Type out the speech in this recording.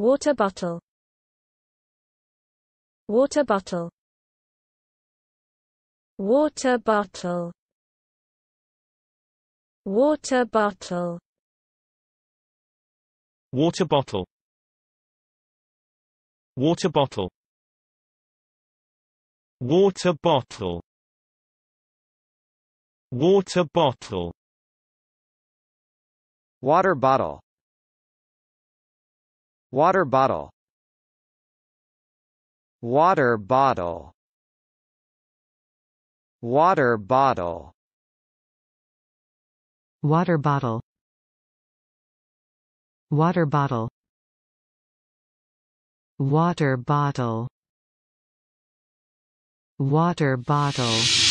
Water bottle. Water bottle. Water bottle. Water bottle. Water bottle. Water bottle. Water bottle. Water bottle. Water bottle. Water bottle Water bottle Water bottle Water bottle Water bottle Water bottle Water bottle